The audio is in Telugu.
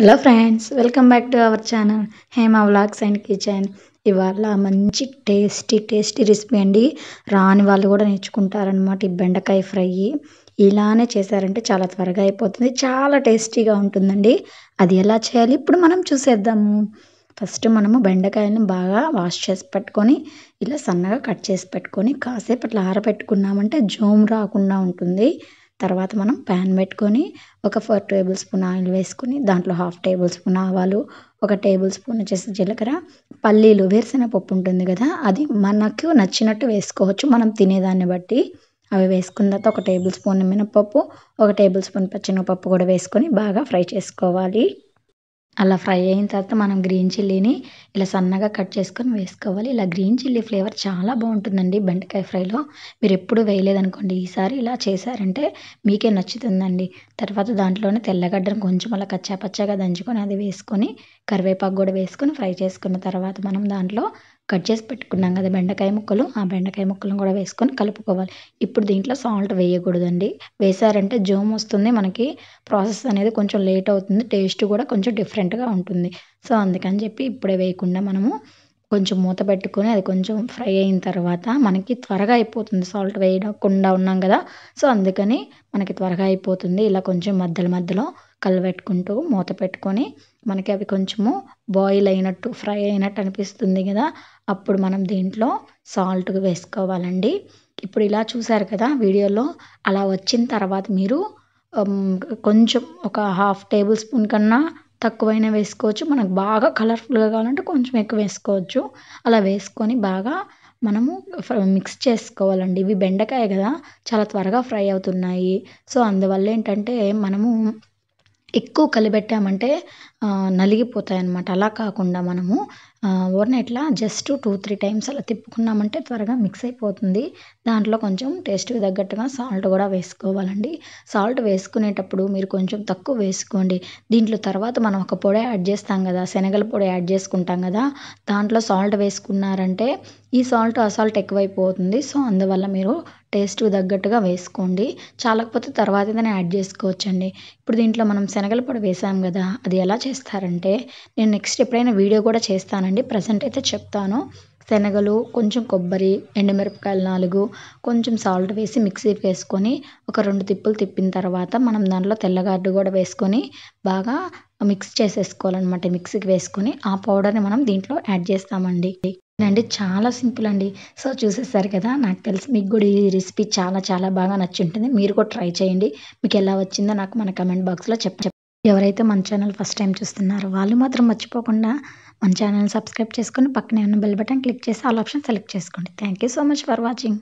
hello friends welcome back to our channel Hema vlogs and kitchen ఇవాళ మంచి టేస్టీ టేస్టీ రెసిపీ అండి రాని వాళ్ళు కూడా నేర్చుకుంటారనమాట ఈ బెండకాయ ఫ్రై ఇలానే చేశారంటే చాలా త్వరగా అయిపోతుంది చాలా టేస్టీగా ఉంటుందండి అది ఎలా చేయాలి ఇప్పుడు మనం చూసేద్దాము ఫస్ట్ మనము బెండకాయలను బాగా వాష్ చేసి పెట్టుకొని ఇలా సన్నగా కట్ చేసి పెట్టుకొని కాసేపు అట్లా ఆరబెట్టుకున్నామంటే జోమ్ రాకుండా ఉంటుంది తర్వాత మనం ప్యాన్ పెట్టుకొని ఒక ఫోర్ టేబుల్ స్పూన్ ఆయిల్ వేసుకుని దాంట్లో హాఫ్ టేబుల్ స్పూన్ ఆవాలు ఒక టేబుల్ స్పూన్ వచ్చేసి జీలకర్ర పల్లీలు పప్పు ఉంటుంది కదా అది మనకు నచ్చినట్టు వేసుకోవచ్చు మనం తినేదాన్ని బట్టి అవి వేసుకున్న తర్వాత ఒక టేబుల్ స్పూన్ మినపప్పు ఒక టేబుల్ స్పూన్ పచ్చిమిరపప్పు కూడా వేసుకొని బాగా ఫ్రై చేసుకోవాలి అలా ఫ్రై అయిన తర్వాత మనం గ్రీన్ చిల్లీని ఇలా సన్నగా కట్ చేసుకొని వేసుకోవాలి ఇలా గ్రీన్ చిల్లీ ఫ్లేవర్ చాలా బాగుంటుందండి బెండకాయ ఫ్రైలో మీరు ఎప్పుడు వేయలేదనుకోండి ఈసారి ఇలా చేశారంటే మీకే నచ్చుతుందండి తర్వాత దాంట్లోనే తెల్లగడ్డను కొంచెం అలా కచ్చాపచ్చాగా దంచుకొని అది వేసుకొని కరివేపాకు కూడా వేసుకొని ఫ్రై చేసుకున్న తర్వాత మనం దాంట్లో కట్ చేసి పెట్టుకున్నాం కదా బెండకాయ ముక్కలు ఆ బెండకాయ ముక్కలను కూడా వేసుకొని కలుపుకోవాలి ఇప్పుడు దీంట్లో సాల్ట్ వేయకూడదండి వేసారంటే జోమ్ వస్తుంది మనకి ప్రాసెస్ అనేది కొంచెం లేట్ అవుతుంది టేస్ట్ కూడా కొంచెం డిఫరెంట్గా ఉంటుంది సో అందుకని చెప్పి ఇప్పుడే వేయకుండా మనము కొంచెం మూత పెట్టుకొని అది కొంచెం ఫ్రై అయిన తర్వాత మనకి త్వరగా అయిపోతుంది సాల్ట్ వేయకుండా ఉన్నాం కదా సో అందుకని మనకి త్వరగా అయిపోతుంది ఇలా కొంచెం మధ్యలో మధ్యలో కలబెట్టుకుంటూ మూత పెట్టుకొని మనకి అవి కొంచెము బాయిల్ అయినట్టు ఫ్రై అయినట్టు అనిపిస్తుంది కదా అప్పుడు మనం దీంట్లో సాల్ట్ వేసుకోవాలండి ఇప్పుడు ఇలా చూసారు కదా వీడియోలో అలా వచ్చిన తర్వాత మీరు కొంచెం ఒక హాఫ్ టేబుల్ స్పూన్ కన్నా తక్కువైనా వేసుకోవచ్చు మనకు బాగా కలర్ఫుల్గా కావాలంటే కొంచెం ఎక్కువ వేసుకోవచ్చు అలా వేసుకొని బాగా మనము మిక్స్ చేసుకోవాలండి ఇవి బెండకాయ కదా చాలా త్వరగా ఫ్రై అవుతున్నాయి సో అందువల్ల ఏంటంటే మనము ఎక్కువ కలిపెట్టామంటే నలిగిపోతాయి అన్నమాట అలా కాకుండా మనము ఓర్నెట్లా జస్ట్ టూ త్రీ టైమ్స్ అలా తిప్పుకున్నామంటే త్వరగా మిక్స్ అయిపోతుంది దాంట్లో కొంచెం టేస్ట్కి తగ్గట్టుగా సాల్ట్ కూడా వేసుకోవాలండి సాల్ట్ వేసుకునేటప్పుడు మీరు కొంచెం తక్కువ వేసుకోండి దీంట్లో తర్వాత మనం ఒక పొడి యాడ్ చేస్తాం కదా శనగల పొడి యాడ్ చేసుకుంటాం కదా దాంట్లో సాల్ట్ వేసుకున్నారంటే ఈ సాల్ట్ ఆ సాల్ట్ ఎక్కువైపోతుంది సో అందువల్ల మీరు టేస్ట్కి తగ్గట్టుగా వేసుకోండి చాలకపోతే తర్వాత ఏదైనా యాడ్ చేసుకోవచ్చండి ఇప్పుడు దీంట్లో మనం శనగల పొడి వేసాం కదా అది ఎలా చేస్తారంటే నేను నెక్స్ట్ ఎప్పుడైనా వీడియో కూడా చేస్తానండి ప్రజెంట్ అయితే చెప్తాను శనగలు కొంచెం కొబ్బరి ఎండుమిరపకాయలు నాలుగు కొంచెం సాల్ట్ వేసి మిక్సీకి వేసుకొని ఒక రెండు తిప్పులు తిప్పిన తర్వాత మనం దాంట్లో తెల్లగడ్డ కూడా వేసుకొని బాగా మిక్స్ చేసేసుకోవాలన్నమాట మిక్సీకి వేసుకొని ఆ పౌడర్ని మనం దీంట్లో యాడ్ చేస్తామండి అండి చాలా సింపుల్ అండి సో చూసేసారు కదా నాకు తెలిసి మీకు కూడా ఈ రెసిపీ చాలా చాలా బాగా నచ్చి ఉంటుంది మీరు కూడా ట్రై చేయండి మీకు ఎలా వచ్చిందో నాకు మన కమెంట్ బాక్స్లో చెప్ప ఎవరైతే మన ఛానల్ ఫస్ట్ టైం చూస్తున్నారో వాళ్ళు మాత్రం మర్చిపోకుండా మన ఛానల్ సబ్స్క్రైబ్ చేసుకొని పక్కనే ఉన్న బెల్ బటన్ క్లిక్ చేసి ఆల్ ఆప్షన్ సెలెక్ట్ చేసుకోండి thank so much for watching